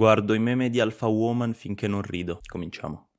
Guardo i meme di Alpha Woman finché non rido. Cominciamo.